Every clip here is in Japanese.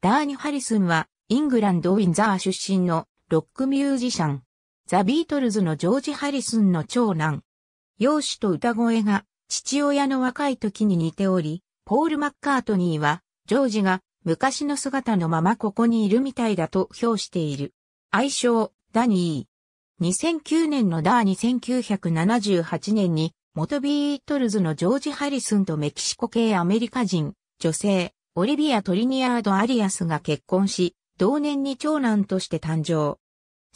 ダーニ・ハリスンは、イングランド・ウィンザー出身のロックミュージシャン。ザ・ビートルズのジョージ・ハリスンの長男。容姿と歌声が父親の若い時に似ており、ポール・マッカートニーは、ジョージが昔の姿のままここにいるみたいだと評している。愛称、ダニー。2009年のダーニ1978年に、元ビートルズのジョージ・ハリスンとメキシコ系アメリカ人、女性、オリビア・トリニアード・アリアスが結婚し、同年に長男として誕生。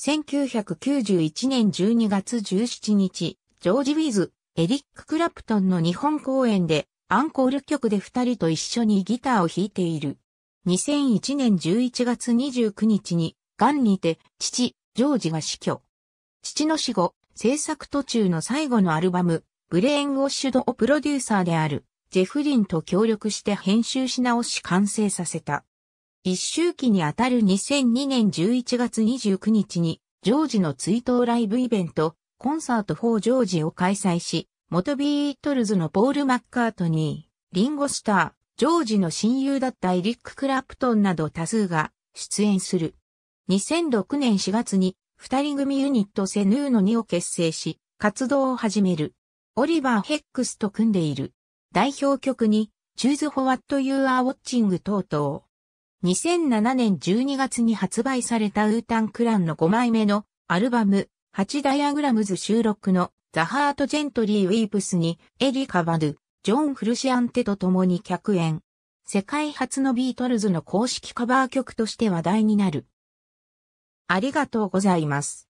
1991年12月17日、ジョージ・ウィズ、エリック・クラプトンの日本公演で、アンコール曲で二人と一緒にギターを弾いている。2001年11月29日に、癌にて、父、ジョージが死去。父の死後、制作途中の最後のアルバム、ブレーンウォッシュドをプロデューサーである、ジェフリンと協力して編集し直し完成させた。一周期にあたる2002年11月29日に、ジョージの追悼ライブイベント、コンサート4ジョージを開催し、元ビートルズのポール・マッカートニー、リンゴスター、ジョージの親友だったエリック・クラプトンなど多数が出演する。2006年4月に二人組ユニットセヌーの2を結成し、活動を始める。オリバー・ヘックスと組んでいる。代表曲に、Choose for What You Are Watching 等々。2007年12月に発売されたウータンクランの5枚目のアルバム、8ダイアグラムズ収録のザ・ハート・ジェントリー・ウィープスにエリカ・バドゥ、ジョン・フルシアンテと共に客演。世界初のビートルズの公式カバー曲として話題になる。ありがとうございます。